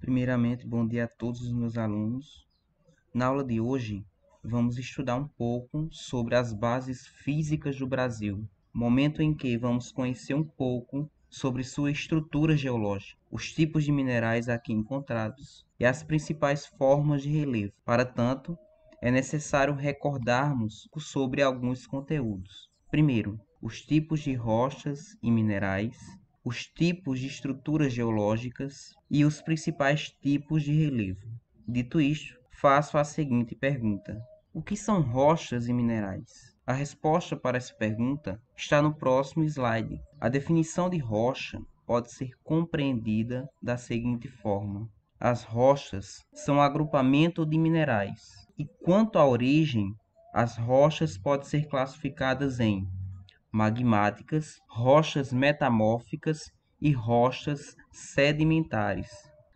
Primeiramente, bom dia a todos os meus alunos. Na aula de hoje, vamos estudar um pouco sobre as bases físicas do Brasil, momento em que vamos conhecer um pouco sobre sua estrutura geológica, os tipos de minerais aqui encontrados e as principais formas de relevo. Para tanto, é necessário recordarmos sobre alguns conteúdos. Primeiro, os tipos de rochas e minerais os tipos de estruturas geológicas e os principais tipos de relevo. Dito isto, faço a seguinte pergunta: O que são rochas e minerais? A resposta para essa pergunta está no próximo slide. A definição de rocha pode ser compreendida da seguinte forma: as rochas são agrupamento de minerais. E quanto à origem, as rochas podem ser classificadas em magmáticas, rochas metamórficas e rochas sedimentares.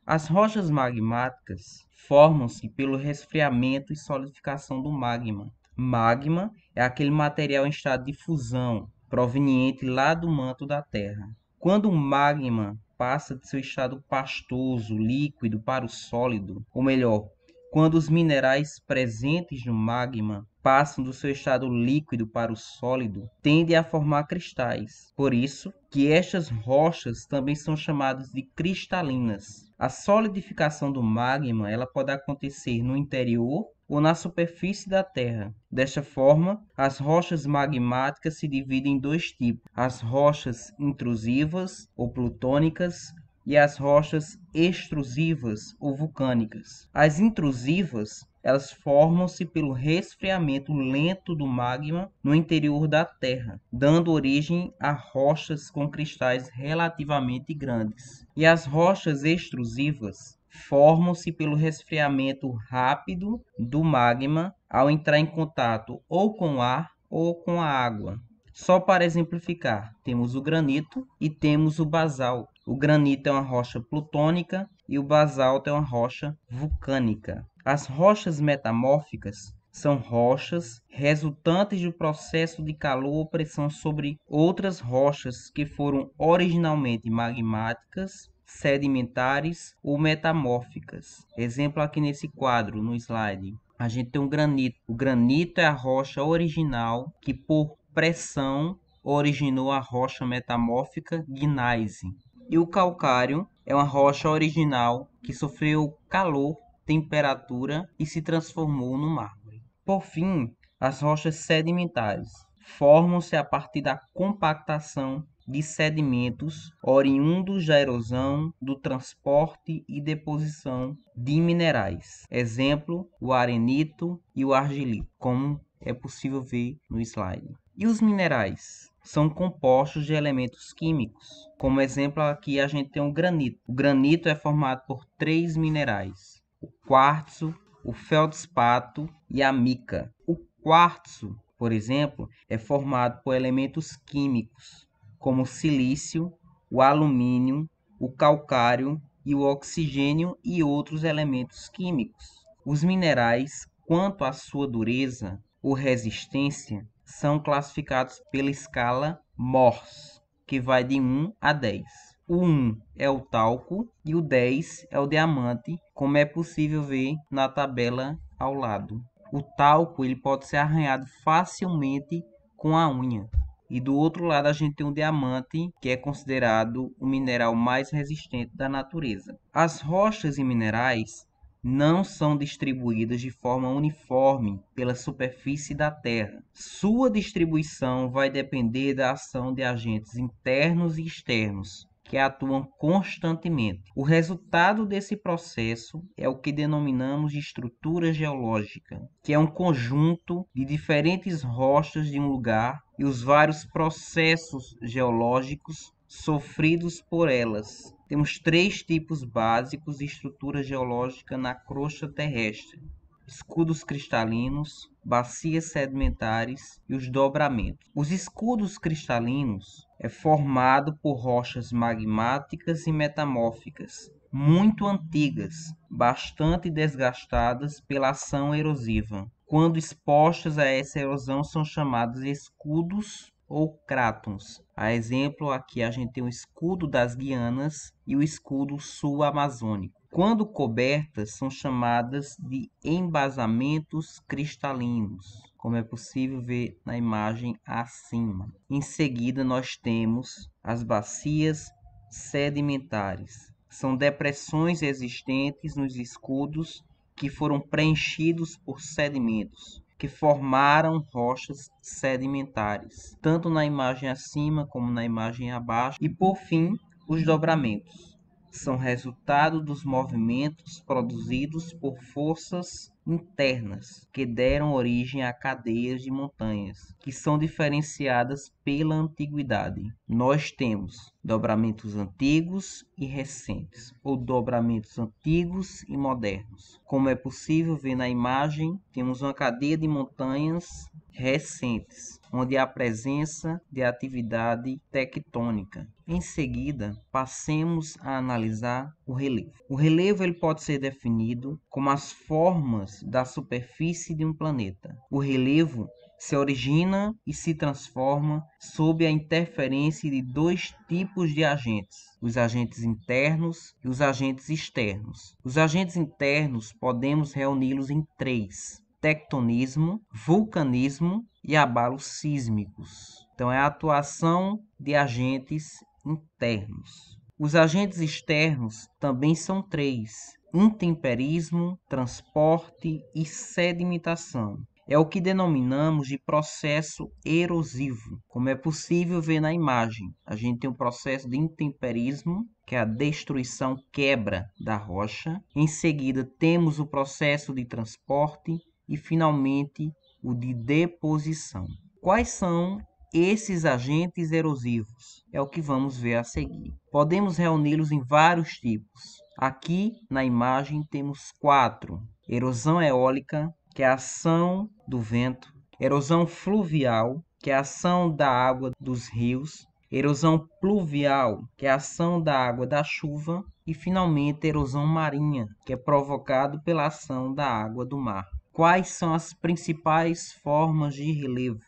As rochas magmáticas formam-se pelo resfriamento e solidificação do magma. Magma é aquele material em estado de fusão proveniente lá do manto da Terra. Quando o magma passa de seu estado pastoso, líquido, para o sólido, ou melhor, quando os minerais presentes no magma passam do seu estado líquido para o sólido, tendem a formar cristais. Por isso que estas rochas também são chamadas de cristalinas. A solidificação do magma ela pode acontecer no interior ou na superfície da Terra. Desta forma, as rochas magmáticas se dividem em dois tipos: as rochas intrusivas ou plutônicas e as rochas extrusivas ou vulcânicas. As intrusivas elas formam-se pelo resfriamento lento do magma no interior da Terra, dando origem a rochas com cristais relativamente grandes. E as rochas extrusivas formam-se pelo resfriamento rápido do magma ao entrar em contato ou com o ar ou com a água. Só para exemplificar, temos o granito e temos o basalto. O granito é uma rocha plutônica e o basalto é uma rocha vulcânica. As rochas metamórficas são rochas resultantes do processo de calor ou pressão sobre outras rochas que foram originalmente magmáticas, sedimentares ou metamórficas. Exemplo aqui nesse quadro, no slide. A gente tem um granito. O granito é a rocha original que por pressão originou a rocha metamórfica gneiss e o calcário é uma rocha original que sofreu calor, temperatura e se transformou no mármore. Por fim, as rochas sedimentares formam-se a partir da compactação de sedimentos oriundos da erosão, do transporte e deposição de minerais. Exemplo, o arenito e o argilito, como é possível ver no slide. E os minerais? são compostos de elementos químicos. Como exemplo, aqui a gente tem o granito. O granito é formado por três minerais: o quartzo, o feldspato e a mica. O quartzo, por exemplo, é formado por elementos químicos como o silício, o alumínio, o calcário e o oxigênio e outros elementos químicos. Os minerais, quanto à sua dureza ou resistência, são classificados pela escala Morse, que vai de 1 a 10. O 1 é o talco e o 10 é o diamante, como é possível ver na tabela ao lado. O talco ele pode ser arranhado facilmente com a unha. E do outro lado a gente tem o diamante, que é considerado o mineral mais resistente da natureza. As rochas e minerais não são distribuídas de forma uniforme pela superfície da Terra. Sua distribuição vai depender da ação de agentes internos e externos, que atuam constantemente. O resultado desse processo é o que denominamos de estrutura geológica, que é um conjunto de diferentes rochas de um lugar e os vários processos geológicos sofridos por elas. Temos três tipos básicos de estrutura geológica na crosta terrestre: escudos cristalinos, bacias sedimentares e os dobramentos. Os escudos cristalinos é formado por rochas magmáticas e metamórficas muito antigas, bastante desgastadas pela ação erosiva. Quando expostas a essa erosão, são chamados escudos ou crátons. A exemplo, aqui a gente tem o escudo das Guianas e o escudo sul-amazônico. Quando cobertas, são chamadas de embasamentos cristalinos, como é possível ver na imagem acima. Em seguida, nós temos as bacias sedimentares. São depressões existentes nos escudos que foram preenchidos por sedimentos, que formaram rochas sedimentares, tanto na imagem acima como na imagem abaixo, e por fim, os dobramentos são resultado dos movimentos produzidos por forças internas que deram origem a cadeias de montanhas, que são diferenciadas pela antiguidade. Nós temos dobramentos antigos e recentes, ou dobramentos antigos e modernos. Como é possível ver na imagem, temos uma cadeia de montanhas recentes, onde há presença de atividade tectônica. Em seguida, passemos a analisar o relevo. O relevo ele pode ser definido como as formas da superfície de um planeta. O relevo se origina e se transforma sob a interferência de dois tipos de agentes: os agentes internos e os agentes externos. Os agentes internos podemos reuni-los em três: tectonismo, vulcanismo e abalos sísmicos. Então, é a atuação de agentes internos. Os agentes externos também são três: intemperismo, transporte e sedimentação. É o que denominamos de processo erosivo. Como é possível ver na imagem, a gente tem o um processo de intemperismo, que é a destruição, quebra da rocha. Em seguida, temos o processo de transporte e, finalmente, o de deposição. Quais são esses agentes erosivos? É o que vamos ver a seguir. Podemos reuni-los em vários tipos Aqui na imagem temos quatro: erosão eólica, que é a ação do vento, erosão fluvial, que é a ação da água dos rios, erosão pluvial, que é a ação da água da chuva, e finalmente erosão marinha, que é provocado pela ação da água do mar. Quais são as principais formas de relevo?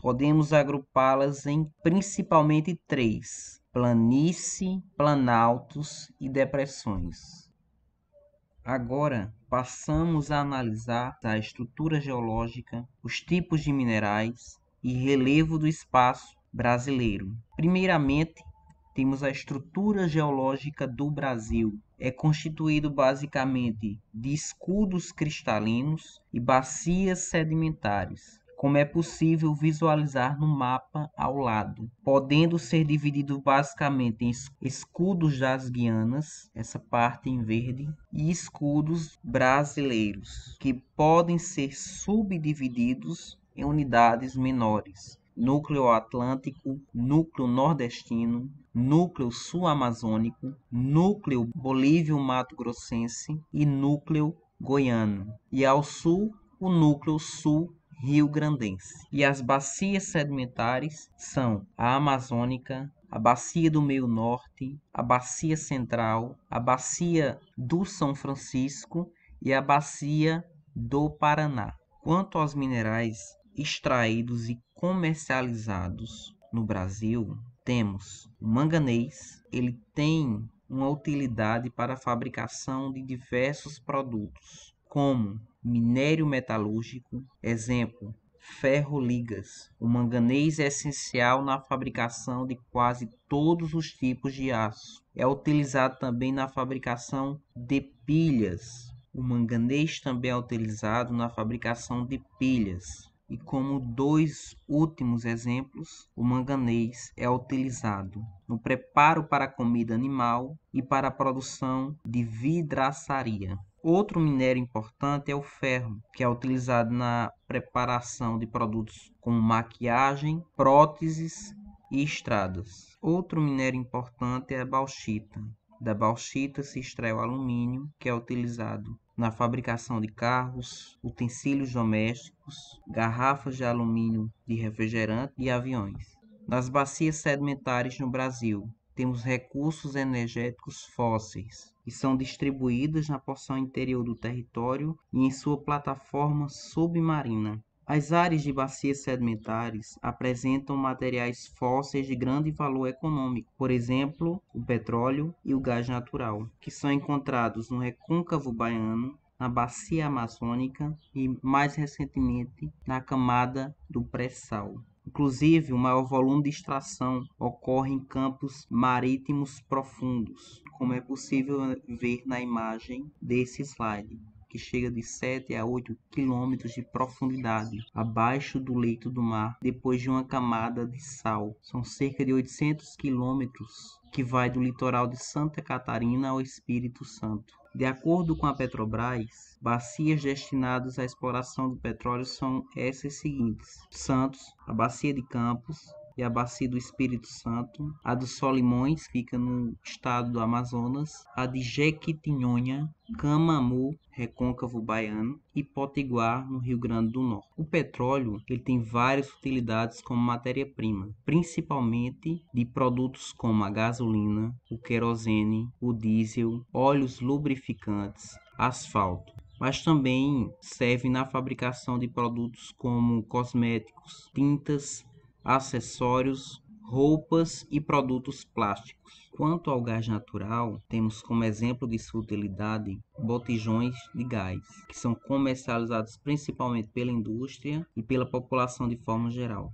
Podemos agrupá-las em principalmente três: planície, planaltos e depressões. Agora passamos a analisar a estrutura geológica, os tipos de minerais e relevo do espaço brasileiro. Primeiramente, temos a estrutura geológica do Brasil. É constituído basicamente de escudos cristalinos e bacias sedimentares como é possível visualizar no mapa ao lado, podendo ser dividido basicamente em escudos das Guianas, essa parte em verde, e escudos brasileiros, que podem ser subdivididos em unidades menores. Núcleo Atlântico, Núcleo Nordestino, Núcleo Sul-Amazônico, Núcleo Bolívio-Mato-Grossense e Núcleo Goiano. E ao sul, o Núcleo Sul rio-grandense. E as bacias sedimentares são a amazônica, a bacia do meio norte, a bacia central, a bacia do São Francisco e a bacia do Paraná. Quanto aos minerais extraídos e comercializados no Brasil, temos o manganês, ele tem uma utilidade para a fabricação de diversos produtos, como minério metalúrgico, exemplo, ferro ligas. O manganês é essencial na fabricação de quase todos os tipos de aço. É utilizado também na fabricação de pilhas. O manganês também é utilizado na fabricação de pilhas. E como dois últimos exemplos, o manganês é utilizado no preparo para comida animal e para a produção de vidraçaria. Outro minério importante é o ferro, que é utilizado na preparação de produtos como maquiagem, próteses e estradas. Outro minério importante é a bauxita. Da bauxita se extrai o alumínio, que é utilizado na fabricação de carros, utensílios domésticos, garrafas de alumínio de refrigerante e aviões. Nas bacias sedimentares no Brasil, temos recursos energéticos fósseis, que são distribuídos na porção interior do território e em sua plataforma submarina. As áreas de bacias sedimentares apresentam materiais fósseis de grande valor econômico, por exemplo, o petróleo e o gás natural, que são encontrados no recôncavo baiano, na bacia amazônica e, mais recentemente, na camada do pré-sal. Inclusive, o maior volume de extração ocorre em campos marítimos profundos, como é possível ver na imagem desse slide, que chega de 7 a 8 quilômetros de profundidade abaixo do leito do mar, depois de uma camada de sal. São cerca de 800 quilômetros que vai do litoral de Santa Catarina ao Espírito Santo. De acordo com a Petrobras, bacias destinadas à exploração do petróleo são essas seguintes: Santos, a Bacia de Campos, e a bacia do Espírito Santo, a dos Solimões, fica no estado do Amazonas, a de Jequitinhonha, Camamu, Recôncavo Baiano e Potiguar, no Rio Grande do Norte. O petróleo ele tem várias utilidades como matéria-prima, principalmente de produtos como a gasolina, o querosene, o diesel, óleos lubrificantes, asfalto mas também serve na fabricação de produtos como cosméticos, tintas, acessórios, roupas e produtos plásticos. Quanto ao gás natural, temos como exemplo de sua utilidade botijões de gás, que são comercializados principalmente pela indústria e pela população de forma geral.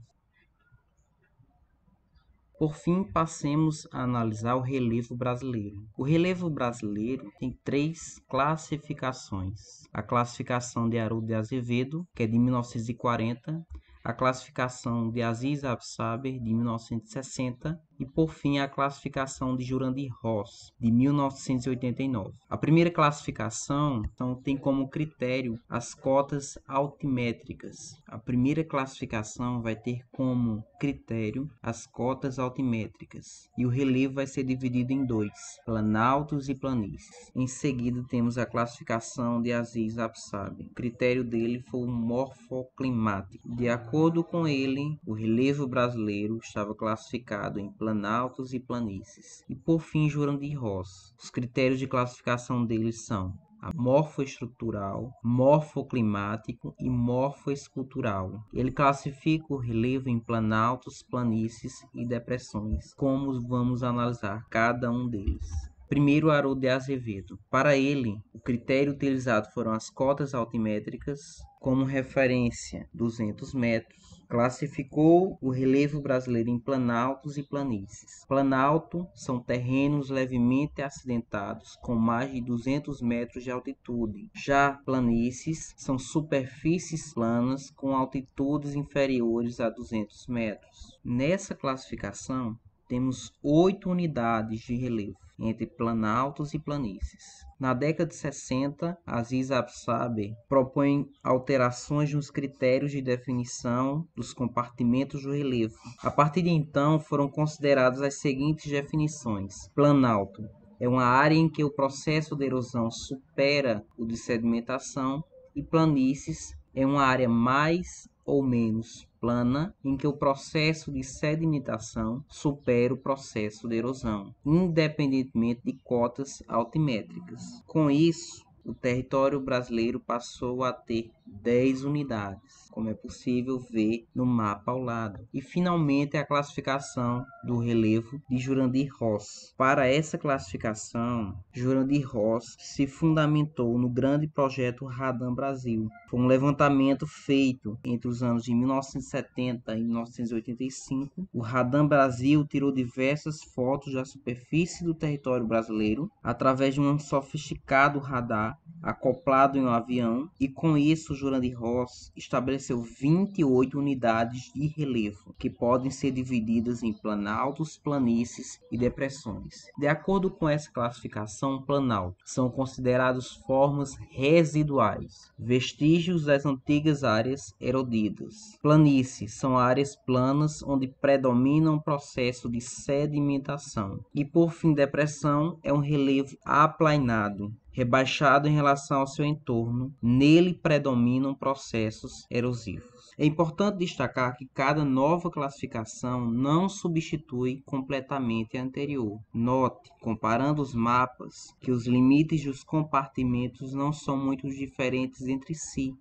Por fim, passemos a analisar o relevo brasileiro. O relevo brasileiro tem três classificações: a classificação de Haroldo de Azevedo, que é de 1940, a classificação de Aziz Absaber, de 1960, e por fim a classificação de Jurandir Ross, de 1989. A primeira classificação então, tem como critério as cotas altimétricas. A primeira classificação vai ter como critério as cotas altimétricas e o relevo vai ser dividido em dois, planaltos e planícies. Em seguida temos a classificação de Aziz Absabi. O critério dele foi o morfoclimático. De acordo com ele, o relevo brasileiro estava classificado em planícies planaltos e planícies. E por fim, Jurandir Ross. Os critérios de classificação deles são morfoestrutural, morfoclimático e morfoescultural. Ele classifica o relevo em planaltos, planícies e depressões, como vamos analisar cada um deles. Primeiro, Haroldo de Azevedo. Para ele, o critério utilizado foram as cotas altimétricas, como referência 200 metros, Classificou o relevo brasileiro em planaltos e planícies. Planalto são terrenos levemente acidentados com mais de 200 metros de altitude. Já planícies são superfícies planas com altitudes inferiores a 200 metros. Nessa classificação, temos oito unidades de relevo entre planaltos e planícies. Na década de 60, Aziz Absaber propõe alterações nos critérios de definição dos compartimentos do relevo. A partir de então, foram consideradas as seguintes definições: planalto é uma área em que o processo de erosão supera o de sedimentação e planícies é uma área mais ou menos plana, em que o processo de sedimentação supera o processo de erosão, independentemente de cotas altimétricas. Com isso, o território brasileiro passou a ter 10 unidades como é possível ver no mapa ao lado. E finalmente é a classificação do relevo de Jurandir Ross. Para essa classificação, Jurandir Ross se fundamentou no grande projeto Radam Brasil. Foi um levantamento feito entre os anos de 1970 e 1985. O Radam Brasil tirou diversas fotos da superfície do território brasileiro através de um sofisticado radar acoplado em um avião e com isso Jurandir Ross estabeleceu estabeleceu 28 unidades de relevo, que podem ser divididas em planaltos, planícies e depressões. De acordo com essa classificação, planalto são considerados formas residuais, vestígios das antigas áreas erodidas. Planícies são áreas planas onde predomina um processo de sedimentação. E por fim, depressão é um relevo aplainado, rebaixado em relação ao seu entorno, nele predominam processos erosivos. É importante destacar que cada nova classificação não substitui completamente a anterior. Note, comparando os mapas, que os limites dos compartimentos não são muito diferentes entre si,